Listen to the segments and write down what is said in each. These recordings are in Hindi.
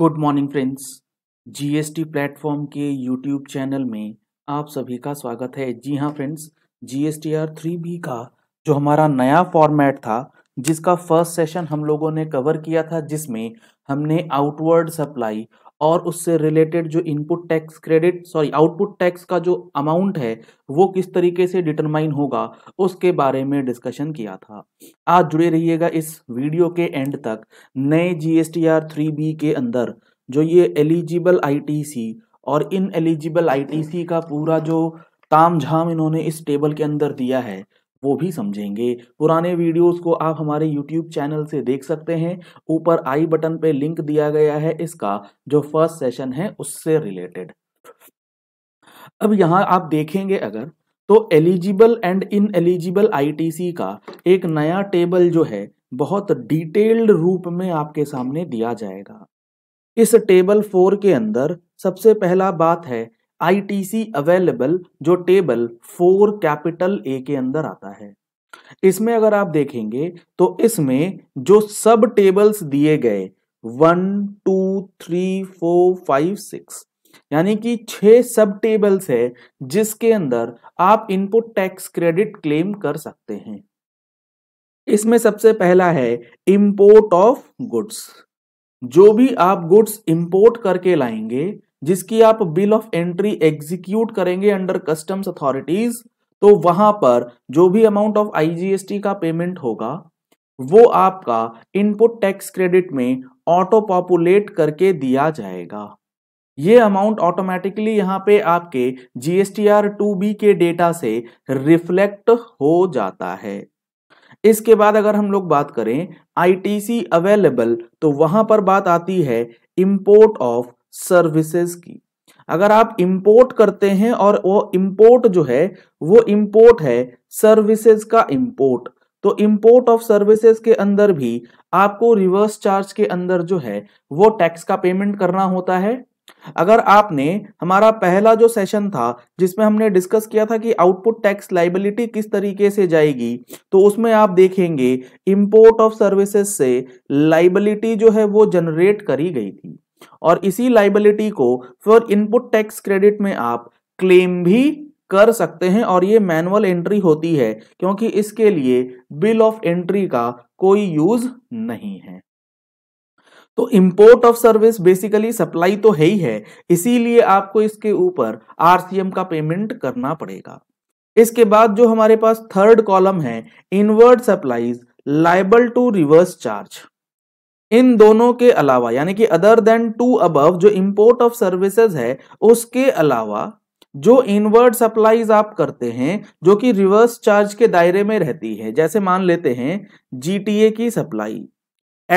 Good morning friends GST platform के यूट्यूब चैनल में आप सभी का स्वागत है जी हाँ friends G S T R three B का जो हमारा नया फॉर्मेट था जिसका फर्स्ट सेशन हम लोगों ने कवर किया था जिसमें हमने आउटवर्ड सप्लाई और उससे रिलेटेड जो input tax credit sorry output tax का जो अमाउंट है वो किस तरीके से डिटरमाइन होगा उसके बारे में डिस्कशन किया था आज जुड़े रहिएगा इस वीडियो के एंड तक नए G S T R three B के अंदर जो ये एलिजिबल आई टी सी और in eligible I T C का पूरा जो ताम झाम इन्होंने इस टेबल के अंदर दिया है वो भी समझेंगे पुराने वीडियोस को आप हमारे यूट्यूब चैनल से देख सकते हैं ऊपर आई बटन पे लिंक दिया गया है इसका जो फर्स्ट सेशन है उससे रिलेटेड अब यहाँ आप देखेंगे अगर तो eligible and ineligible ITC का एक नया टेबल जो है बहुत डिटेल्ड रूप में आपके सामने दिया जाएगा इस टेबल फोर के अंदर सबसे पहला बात है आईटीसी अवेलेबल जो टेबल फोर कैपिटल ए के अंदर आता है इसमें अगर आप देखेंगे तो इसमें जो सब टेबल्स दिए गए one two three four five six यानी कि छह सब टेबल्स है जिसके अंदर आप इनपुट टैक्स क्रेडिट क्लेम कर सकते हैं इसमें सबसे पहला है इंपोर्ट ऑफ गुड्स जो भी आप गुड्स इंपोर्ट करके लाएंगे जिसकी आप बिल ऑफ एंट्री एग्जीक्यूट करेंगे अंडर कस्टम्स अथॉरिटीज तो वहां पर जो भी अमाउंट ऑफ आईजीएसटी का पेमेंट होगा वो आपका इनपुट टैक्स क्रेडिट में ऑटो पॉपुलेट करके दिया जाएगा ये अमाउंट ऑटोमेटिकली यहाँ पे आपके जीएसटीआर टू बी के डेटा से रिफ्लेक्ट हो जाता है इसके बाद अगर हम लोग बात करें आईटीसी अवेलेबल तो वहां पर बात आती है इंपोर्ट ऑफ सर्विसेज की अगर आप इंपोर्ट करते हैं और वो इंपोर्ट जो है वो इंपोर्ट है सर्विसेज का इंपोर्ट तो इंपोर्ट ऑफ सर्विसेज के अंदर भी आपको रिवर्स चार्ज के अंदर जो है वो टैक्स का पेमेंट करना होता है अगर आपने हमारा पहला जो सेशन था जिसमें हमने डिस्कस किया था कि आउटपुट टैक्स लाइबिलिटी किस तरीके से जाएगी तो उसमें आप देखेंगे इंपोर्ट ऑफ सर्विसेज से लाइबिलिटी जो है वो जनरेट करी गई थी और इसी लाइबिलिटी को फॉर इनपुट टैक्स क्रेडिट में आप क्लेम भी कर सकते हैं और ये मैनुअल एंट्री होती है क्योंकि इसके लिए बिल ऑफ एंट्री का कोई यूज नहीं है तो import of service basically supply तो है ही है इसीलिए आपको इसके ऊपर आरसीएम का पेमेंट करना पड़ेगा इसके बाद जो हमारे पास थर्ड कॉलम है inward supplies liable to reverse charge इन दोनों के अलावा यानी कि अदर देन टू अबव जो इंपोर्ट ऑफ सर्विसेज है उसके अलावा जो इनवर्ड सप्लाईज आप करते हैं जो कि रिवर्स चार्ज के दायरे में रहती है जैसे मान लेते हैं जीटीए की सप्लाई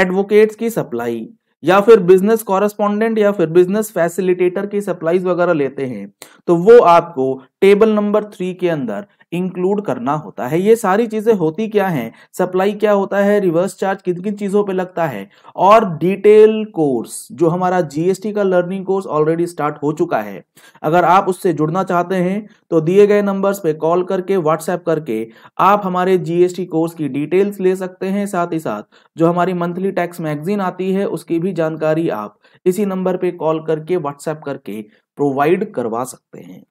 एडवोकेट्स की सप्लाई या फिर बिजनेस कॉरेस्पॉन्डेंट या फिर बिजनेस फैसिलिटेटर की सप्लाईज वगैरह लेते हैं तो वो आपको टेबल नंबर थ्री के अंदर इंक्लूड करना होता है ये सारी चीजें होती क्या हैं सप्लाई क्या होता है रिवर्स चार्ज किन किन चीजों पे लगता है और डिटेल कोर्स जो हमारा जीएसटी का लर्निंग कोर्स ऑलरेडी स्टार्ट हो चुका है अगर आप उससे जुड़ना चाहते हैं तो दिए गए नंबर्स पे कॉल करके व्हाट्सएप करके आप हमारे जीएसटी कोर्स की डिटेल्स ले सकते हैं साथ ही साथ जो हमारी मंथली टैक्स मैगजीन आती है उसकी भी भी जानकारी आप इसी नंबर पे कॉल करके व्हाट्सएप करके प्रोवाइड करवा सकते हैं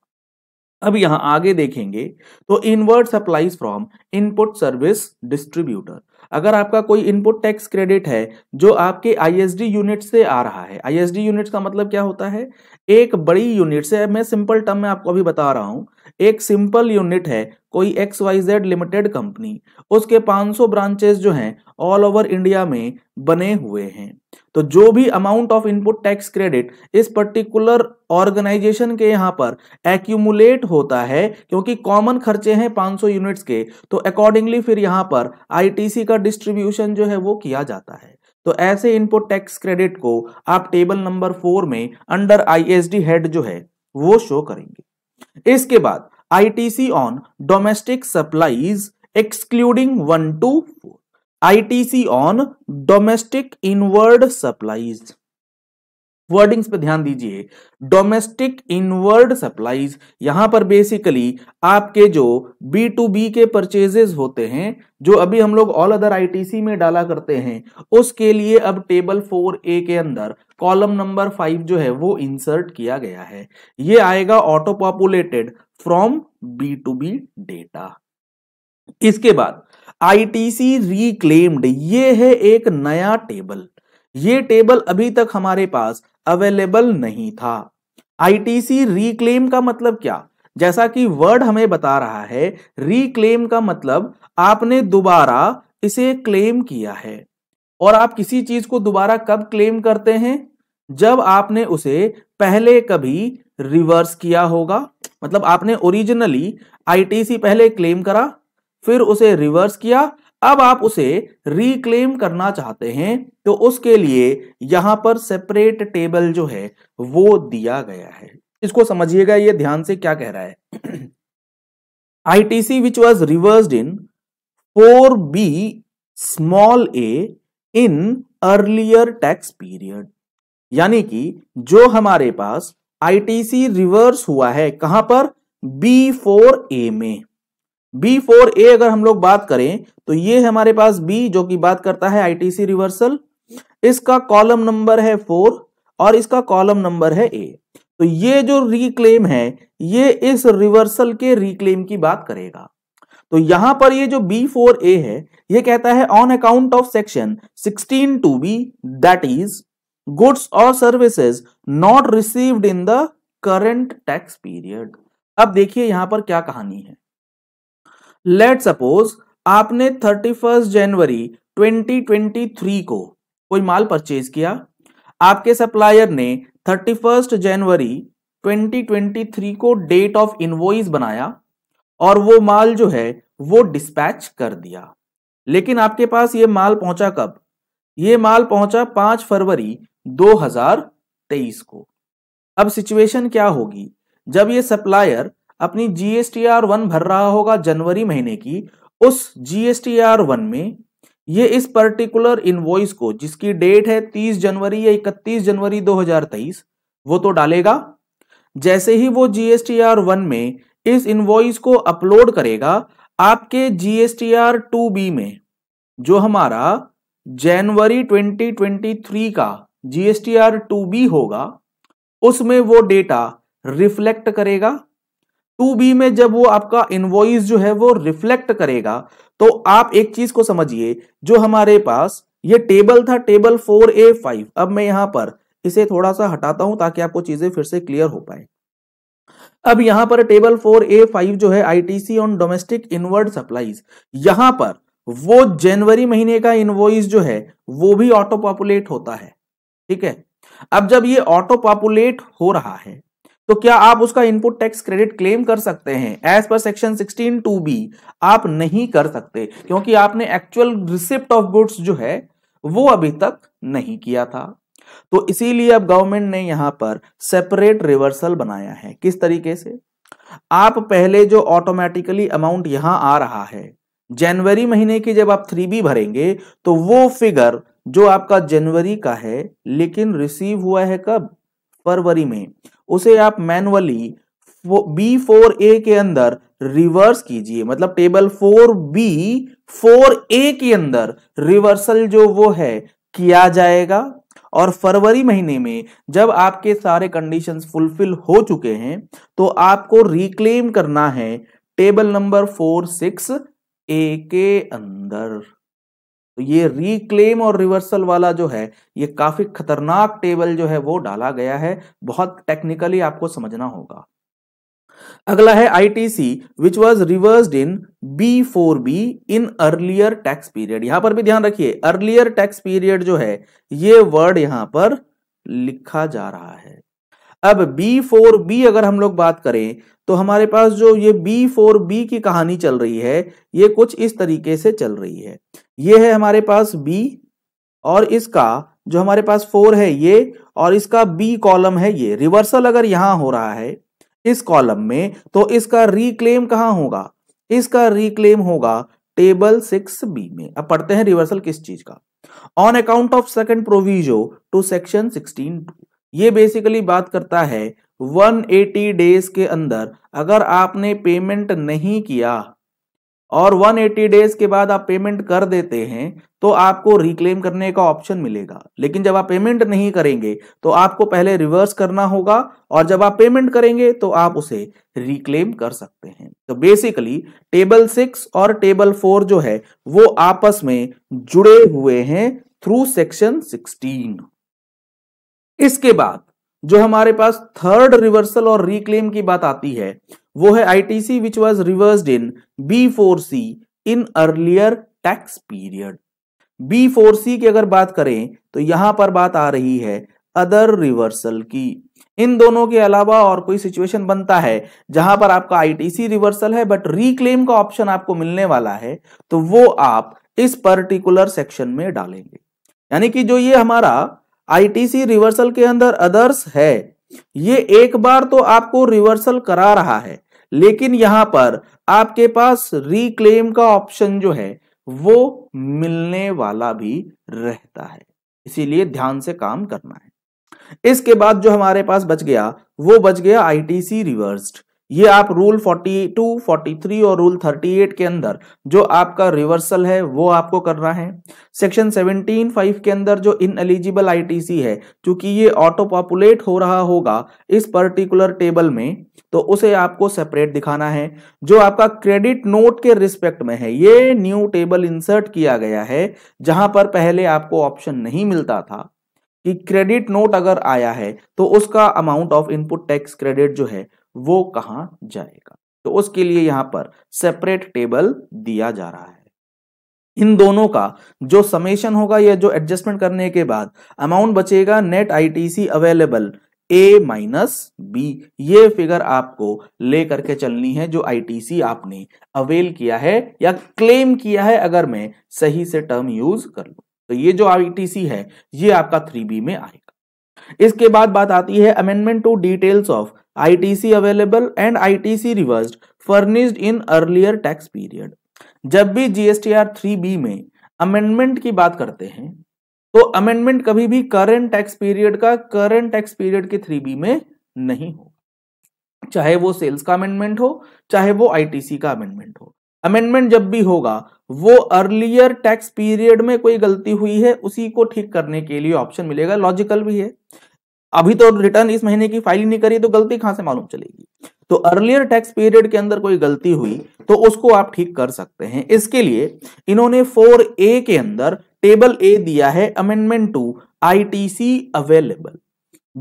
अब यहां आगे देखेंगे तो inward supplies from input service distributor अगर आपका कोई इनपुट टैक्स क्रेडिट है जो आपके आईएसडी यूनिट से आ रहा है आईएसडी यूनिट का मतलब क्या होता है एक बड़ी यूनिट से मैं सिंपल टर्म में आपको अभी बता रहा हूं एक सिंपल यूनिट है कोई X Y Z limited company उसके 500 ब्रांचेस जो हैं ऑल ओवर इंडिया में बने हुए हैं तो जो भी amount of input tax credit इस पर्टिकुलर ऑर्गेनाइजेशन के यहाँ पर एक्यूमुलेट होता है क्योंकि कॉमन खर्चे हैं 500 यूनिट्स के तो अकॉर्डिंगली फिर यहाँ पर आईटीसी का डिस्ट्रीब्यूशन जो है वो किया जाता है तो ऐसे इनपुट टैक्स क्रेडिट को आप टेबल नंबर फोर में अंडर आईएसडी हेड जो है वो शो करेंगे इसके बाद ITC on domestic supplies excluding one to four ITC on domestic inward supplies wordings पे ध्यान दीजिए डोमेस्टिक इनवर्ड सप्लाईज यहां पर बेसिकली आपके जो बी टू बी के परचेजेस होते हैं जो अभी हम लोग ऑल अदर आईटीसी में डाला करते हैं उसके लिए अब टेबल फोर ए के अंदर कॉलम नंबर फाइव जो है वो इंसर्ट किया गया है ये आएगा auto populated from B to B data इसके बाद आईटीसी रिक्लेम्ड ये है एक नया टेबल ये टेबल अभी तक हमारे पास अवेलेबल नहीं था आईटीसी रिक्लेम का मतलब क्या जैसा कि वर्ड हमें बता रहा है रिक्लेम का मतलब आपने दोबारा इसे क्लेम किया है और आप किसी चीज को दोबारा कब क्लेम करते हैं जब आपने उसे पहले कभी रिवर्स किया होगा मतलब आपने ओरिजिनली आईटीसी पहले क्लेम करा फिर उसे रिवर्स किया अब आप उसे रिक्लेम करना चाहते हैं तो उसके लिए यहां पर सेपरेट टेबल जो है वो दिया गया है इसको समझिएगा ये ध्यान से क्या कह रहा है ITC which was reverse in four B small A in earlier tax period यानी कि जो हमारे पास आईटीसी रिवर्स हुआ है कहां पर बी फोर ए में बी फोर ए अगर हम लोग बात करें तो ये हमारे पास बी जो कि बात करता है आईटीसी रिवर्सल इसका कॉलम नंबर है फोर और इसका कॉलम नंबर है ए तो ये जो रिक्लेम है ये इस रिवर्सल के रिक्लेम की बात करेगा तो यहां पर ये जो बी फोर ए है ये कहता है on account of section sixteen two B that is goods और services not received in the current tax period अब देखिए यहां पर क्या कहानी है लेट सपोज आपने थर्टी फर्स्ट जनवरी 2023 को कोई माल परचेज किया आपके सप्लायर ने थर्टी फर्स्ट जनवरी 2023 को डेट ऑफ इनवॉइस बनाया और वो माल जो है वो डिस्पैच कर दिया लेकिन आपके पास ये माल पहुंचा कब ये माल पहुंचा पांच फरवरी 2023 को अब सिचुएशन क्या होगी जब ये सप्लायर अपनी जीएसटी आर वन भर रहा होगा जनवरी महीने की उस जीएसटी आर वन में ये इस पर्टिकुलर इनवॉइस को जिसकी डेट है 30 जनवरी या 31 जनवरी 2023 वो तो डालेगा जैसे ही वो जीएसटी आर वन में इस इनवॉइस को अपलोड करेगा आपके जीएसटी आर टू बी में जो हमारा जनवरी 2023 का जीएसटी आर टू बी होगा उसमें वो डेटा रिफ्लेक्ट करेगा टू बी में जब वो आपका इनवॉइस जो है वो रिफ्लेक्ट करेगा तो आप एक चीज को समझिए जो हमारे पास ये टेबल था टेबल फोर ए फाइव अब मैं यहां पर इसे थोड़ा सा हटाता हूं ताकि आपको चीजें फिर से क्लियर हो पाए अब यहां पर टेबल फोर ए फाइव जो है ITC on domestic inward supplies यहां पर वो जनवरी महीने का इनवॉइस जो है वो भी ऑटो पॉपुलेट होता है ठीक है अब जब ये ऑटो पॉपुलेट हो रहा है तो क्या आप उसका इनपुट टैक्स क्रेडिट क्लेम कर सकते हैं as per section sixteen two B आप नहीं कर सकते क्योंकि आपने एक्चुअल रिसिप्ट ऑफ गुड्स जो है वो अभी तक नहीं किया था तो इसीलिए अब गवर्नमेंट ने यहां पर सेपरेट रिवर्सल बनाया है किस तरीके से आप पहले जो ऑटोमेटिकली अमाउंट यहां आ रहा है जनवरी महीने की जब आप थ्री बी भरेंगे तो वो फिगर जो आपका जनवरी का है लेकिन रिसीव हुआ है कब फरवरी में उसे आप मैनुअली बी फोर ए के अंदर रिवर्स कीजिए मतलब table four B four A के अंदर रिवर्सल जो वो है किया जाएगा और फरवरी महीने में जब आपके सारे कंडीशन फुलफिल हो चुके हैं तो आपको रिक्लेम करना है table number four six A के अंदर तो ये रिक्लेम और रिवर्सल वाला जो है ये काफी खतरनाक टेबल जो है वो डाला गया है बहुत टेक्निकली आपको समझना होगा अगला है ITC which was reverse in B four B in earlier tax period यहां पर भी ध्यान रखिए अर्लियर टैक्स पीरियड जो है ये वर्ड यहां पर लिखा जा रहा है अब बी फोर बी अगर हम लोग बात करें तो हमारे पास जो ये बी फोर बी की कहानी चल रही है ये कुछ इस तरीके से चल रही है ये है हमारे पास बी और इसका जो हमारे पास फोर है ये और इसका बी कॉलम है ये रिवर्सल अगर यहां हो रहा है इस कॉलम में तो इसका रिक्लेम कहां होगा इसका रिक्लेम होगा टेबल सिक्स बी में अब पढ़ते हैं रिवर्सल किस चीज का on account of second proviso to section sixteen two ये बेसिकली बात करता है 180 डेज के अंदर अगर आपने पेमेंट नहीं किया और 180 डेज के बाद आप पेमेंट कर देते हैं तो आपको रिक्लेम करने का ऑप्शन मिलेगा लेकिन जब आप पेमेंट नहीं करेंगे तो आपको पहले रिवर्स करना होगा और जब आप पेमेंट करेंगे तो आप उसे रिक्लेम कर सकते हैं तो बेसिकली टेबल सिक्स और टेबल फोर जो है वो आपस में जुड़े हुए हैं थ्रू सेक्शन सिक्सटीन इसके बाद जो हमारे पास थर्ड रिवर्सल और रिक्लेम की बात आती है वो है ITC which was reverse in B four C in earlier tax period B four C की अगर बात करें तो यहां पर बात आ रही है अदर रिवर्सल की इन दोनों के अलावा और कोई सिचुएशन बनता है जहां पर आपका आईटीसी रिवर्सल है बट रिक्लेम का ऑप्शन आपको मिलने वाला है तो वो आप इस पर्टिकुलर सेक्शन में डालेंगे यानी कि जो ये हमारा आईटीसी रिवर्सल के अंदर अदर्स है ये एक बार तो आपको रिवर्सल करा रहा है लेकिन यहां पर आपके पास रिक्लेम का ऑप्शन जो है वो मिलने वाला भी रहता है इसीलिए ध्यान से काम करना है इसके बाद जो हमारे पास बच गया वो बच गया आईटीसी रिवर्स्ड ये आप रूल 42, 43 और रूल 38 के अंदर जो आपका रिवर्सल है वो आपको करना है सेक्शन 17 फाइव के अंदर जो इन एलिजिबल आई है क्योंकि ये ऑटो पॉपुलेट हो रहा होगा इस पर्टिकुलर टेबल में तो उसे आपको सेपरेट दिखाना है जो आपका क्रेडिट नोट के रिस्पेक्ट में है ये न्यू टेबल इंसर्ट किया गया है जहां पर पहले आपको ऑप्शन नहीं मिलता था कि क्रेडिट नोट अगर आया है तो उसका amount of input tax credit जो है वो कहा जाएगा तो उसके लिए यहां पर सेपरेट टेबल दिया जा रहा है इन दोनों का जो समेशन होगा या जो एडजस्टमेंट करने के बाद अमाउंट बचेगा net ITC available A minus B ये फिगर आपको ले करके चलनी है जो आईटीसी आपने अवेल किया है या क्लेम किया है अगर मैं सही से टर्म यूज कर लू तो ये जो आईटीसी है ये आपका थ्री बी में आएगा इसके बाद बात आती है amendment to details of ITC available and ITC reversed furnished in earlier tax period. जब भी GSTR 3B में अमेंडमेंट की बात करते हैं तो अमेंडमेंट कभी भी current टैक्स पीरियड का current टैक्स पीरियड के 3B में नहीं हो चाहे वो सेल्स का अमेंडमेंट हो चाहे वो आईटीसी का अमेंडमेंट हो अमेंडमेंट जब भी होगा वो अर्लियर टैक्स पीरियड में कोई गलती हुई है उसी को ठीक करने के लिए ऑप्शन मिलेगा लॉजिकल भी है अभी तो रिटर्न इस महीने की फाइल नहीं करी तो गलती कहां से मालूम चलेगी तो अर्लियर टैक्स पीरियड के अंदर कोई गलती हुई तो उसको आप ठीक कर सकते हैं इसके लिए इन्होंने फोर ए के अंदर टेबल ए दिया है अमेंडमेंट टू आईटीसी अवेलेबल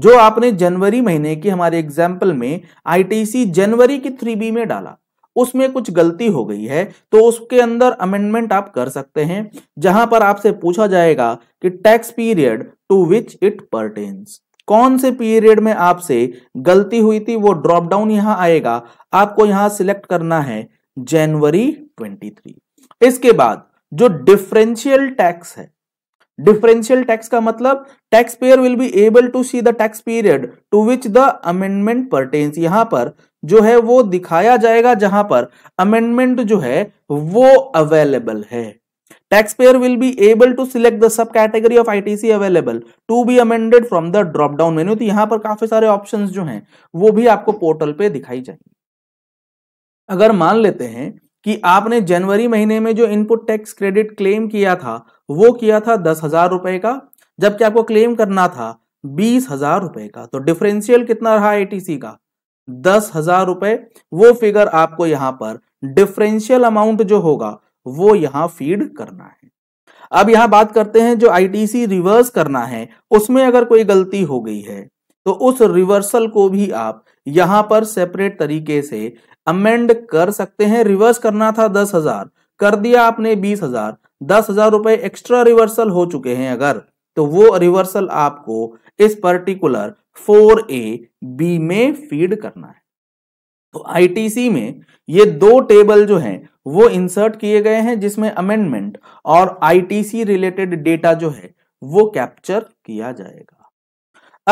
जो आपने जनवरी महीने की हमारे एग्जाम्पल में आईटीसी जनवरी की थ्री बी में डाला उसमें कुछ गलती हो गई है तो उसके अंदर अमेंडमेंट आप कर सकते हैं जहां पर आपसे पूछा जाएगा कि tax period to which it pertains कौन से पीरियड में आपसे गलती हुई थी वो ड्रॉप डाउन यहां आएगा आपको यहां सिलेक्ट करना है जनवरी 23 इसके बाद जो डिफरेंशियल टैक्स है डिफरेंशियल टैक्स का मतलब tax payer will be able to see the tax period to which the amendment pertains यहां पर जो है वो दिखाया जाएगा जहां पर अमेंडमेंट जो है वो अवेलेबल है tax payer Taxpayer will be able to select the subcategory of ITC available to be amended from the drop down menu तो यहां पर काफी सारे ऑप्शन जो हैं वो भी आपको पोर्टल पे दिखाई जाएंगे अगर मान लेते हैं कि आपने जनवरी महीने में जो इनपुट टैक्स क्रेडिट क्लेम किया था वो किया था दस हजार रुपए का जबकि आपको क्लेम करना था बीस हजार रुपए का तो डिफरेंशियल कितना रहा एटीसी का दस हजार रुपए वो फिगर आपको यहां पर डिफरेंशियल अमाउंट जो होगा वो यहां फीड करना है अब यहां बात करते हैं जो आईटीसी रिवर्स करना है उसमें अगर कोई गलती हो गई है तो उस रिवर्सल को भी आप यहां पर सेपरेट तरीके से अमेंड कर सकते हैं रिवर्स करना था दस हजार कर दिया आपने बीस हजार दस हजार रुपए एक्स्ट्रा रिवर्सल हो चुके हैं अगर तो वो रिवर्सल आपको इस पर्टिकुलर फोर ए बी में फीड करना है तो आईटीसी में ये दो टेबल जो हैं वो इंसर्ट किए गए हैं जिसमें अमेंडमेंट और आईटीसी रिलेटेड डेटा जो है वो कैप्चर किया जाएगा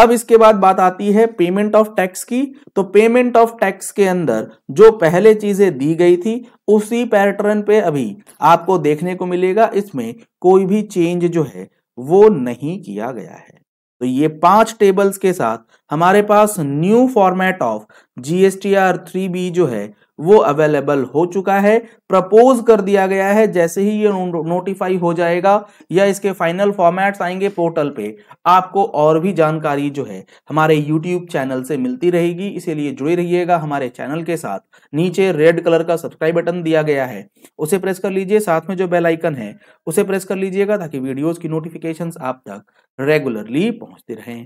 अब इसके बाद बात आती है पेमेंट ऑफ टैक्स की तो पेमेंट ऑफ टैक्स के अंदर जो पहले चीजें दी गई थी उसी पैटर्न पे अभी आपको देखने को मिलेगा इसमें कोई भी चेंज जो है वो नहीं किया गया है तो ये पांच टेबल्स के साथ हमारे पास new format of GSTR three B जो है वो अवेलेबल हो चुका है प्रपोज कर दिया गया है जैसे ही ये नोटिफाई हो जाएगा या इसके फाइनल फॉर्मेट्स आएंगे पोर्टल पे आपको और भी जानकारी जो है हमारे यूट्यूब चैनल से मिलती रहेगी इसीलिए जुड़े रहिएगा हमारे चैनल के साथ नीचे रेड कलर का सब्सक्राइब बटन दिया गया है उसे प्रेस कर लीजिए साथ में जो बेल आइकन है उसे प्रेस कर लीजिएगा ताकि वीडियोज की नोटिफिकेशन आप तक रेगुलरली पहुंचते रहें